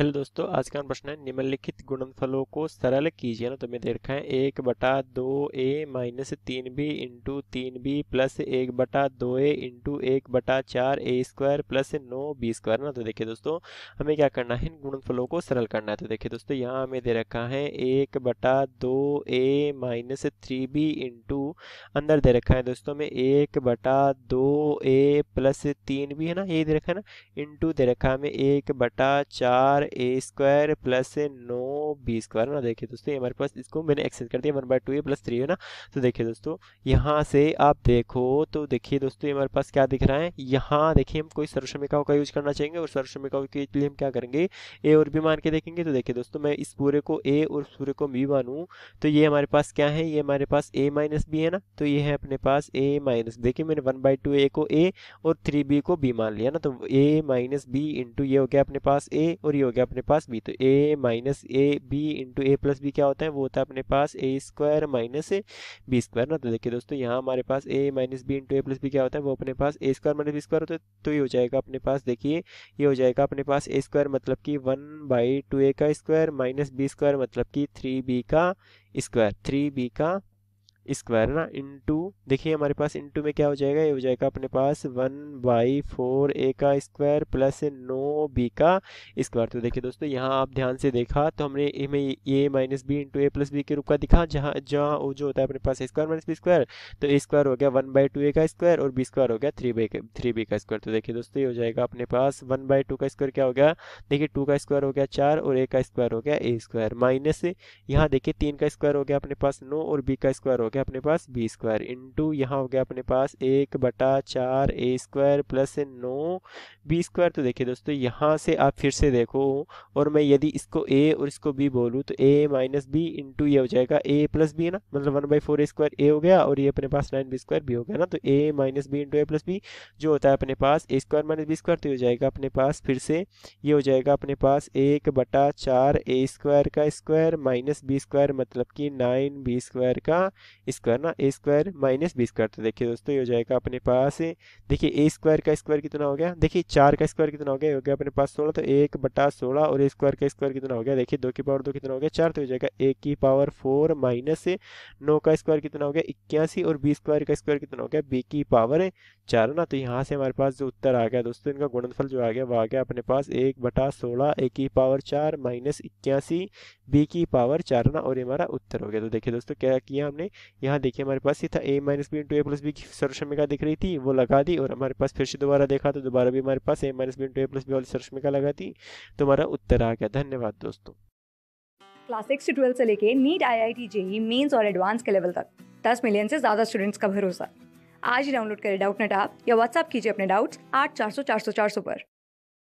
hello दोस्तों आज का प्रश्न है निम्नलिखित गुणनफलों को सरल कीजिए ना तो मैं देख रखा है एक बटा दो ए माइनस तीन बी इंटू तीन बी प्लस एक बटा दो ए इंटू एक बटा चार ए स्क्वायर प्लस नौ बी स्क्वायर ना तो देखिए दोस्तों हमें क्या करना है इन गुणनफलों को सरल करना है तो देखिए दोस्तों यहाँ हमें दे रखा है एक बटा दो A minus three B into अंदर दे रखा है दोस्तों में एक बटा दो ए प्लस तीन बी है ना यही दे रखा है ना इंटू दे रखा है हमें एक बटा चार ए स्क्वायर प्लस नो बी स्क्वायर ना देखिए दोस्तों ये हमारे पास इसको मैंने एक्सचेंज कर दिया one by two A plus three है ना तो देखिए दोस्तों यहाँ से आप देखो तो देखिए दोस्तों ये हमारे पास क्या दिख रहा है यहाँ देखिए हम कोई सर्वश्रमिकाओं का यूज करना चाहेंगे और सर्वश्रमिकाओं के लिए हम क्या करेंगे ए और बी मान के देखेंगे तो देखिए दोस्तों मैं इस पूरे को ए और पूरे को बी मानूँ तो ये हमारे पास क्या है ये हमारे पास ए माइनस बी है ना तो ये है अपने पास ए माइनस देखिए मैंने वन बाई टू ए को ए और थ्री बी को बी मान लिया ना तो ए माइनस बी इंटू ये हो गया अपने पास ए और ये हो गया गया अपने पास बी तो A minus A B into A plus B क्या होता है वो होता है अपने पास A square minus A B square ना तो देखिए दोस्तों यहाँ हमारे पास A minus B into A plus B क्या होता है वो अपने पास A square minus B square होता है तो ये हो जाएगा अपने पास देखिए ये हो जाएगा अपने पास ए स्क्वायर मतलब कि वन बाई टू ए का स्क्वायर माइनस बी स्क्वायर मतलब कि थ्री बी का स्क्वायर थ्री बी का स्क्वायर है ना इंटू देखिए हमारे पास इंटू में क्या हो जाएगा ये हो जाएगा अपने पास वन बाई फोर ए का स्क्वायर प्लस नौ बी का स्क्वायर तो देखिए दोस्तों यहाँ आप ध्यान से देखा तो हमने हमें A minus B into A plus B के रूप का दिखा जहाँ जहाँ वो जो होता है अपने पास स्क्वायर माइनस बी स्क्वायर तो ए स्क्वायर हो गया वन बाई टू ए का स्क्वायर और बी स्क्वायर हो गया थ्री बाई थ्री बी का स्क्वायर तो देखिए दोस्तों ये हो जाएगा अपने पास वन बाई टू का स्क्वायर क्या हो गया देखिए टू का स्क्वायर हो गया चार और ए का स्क्वायर हो गया ए स्क्वायर माइनस यहाँ देखिए तीन का स्क्वायर हो गया अपने पास नौ और बी का स्क्वायर हो गया गया अपने पास बी स्क्वायर इंटू यहाँ हो गया अपने पास एक बटा चार ए स्क्वायर प्लस नौ बी स्क्वायर तो देखिए दोस्तों यहाँ से आप फिर से देखो और मैं यदि इसको ए और इसको बी बोलूँ तो ए माइनस बी इंटू ये हो जाएगा ए प्लस बी है ना मतलब one by four A square A हो गया और ये अपने पास नाइन बी स्क्वायर बी हो गया ना तो A minus B into A plus B जो होता है अपने पास A square minus B square तो ये हो जाएगा अपने पास फिर से ये हो जाएगा अपने पास एक बटा चार ए स्क्वायर का स्क्वायर माइनस बी स्क्वायर मतलब कि नाइन बी स्क्वायर का स्क्वायर ना A square minus B square तो देखिए दोस्तों ये हो जाएगा अपने पास देखिए ए स्क्वायर का स्क्वायर कितना हो गया देखिए चार का स्क्वायर कितना हो गया हो गया अपने पास सोलह तो एक बटा सोलह और ए स्क्वायर का स्क्वायर कितना हो गया देखिए दो की पावर दो कितना हो गया चार तो हो जाएगा ए की पावर फोर माइनस नौ का स्क्वायर कितना हो गया इक्यासी और बी स्क्वायर का स्क्वायर कितना हो गया बी की पावर चार ना तो यहाँ से हमारे पास जो उत्तर आ गया दोस्तों इनका गुणनफल जो आ गया वो आ गया अपने पास एक बटा सोलह ए की पावर चार माइनस इक्यासी बी की पावर चार ना और ये हमारा उत्तर हो गया तो देखिए दोस्तों क्या किया हमने यहाँ देखिए हमारे पास ये था A minus B into A plus B की सरसमिका दिख रही थी वो लगा दी और हमारे पास फिर से दोबारा देखा तो दोबारा भी हमारे पास A minus B into A plus B वाली सरसमिका लगा दी तो हमारा उत्तर आ गया धन्यवाद दोस्तों क्लास सिक्स से ट्वेल्थ से लेके NEET I I T JEE Mains और एडवांस के लेवल तक दस मिलियन से ज़्यादा स्टूडेंट्स का भरोसा आज ही डाउनलोड करें डाउट नेट आप या व्हाट्सअप कीजिए अपने डाउट्स आठ चार सौ चार सौ चार सौ पर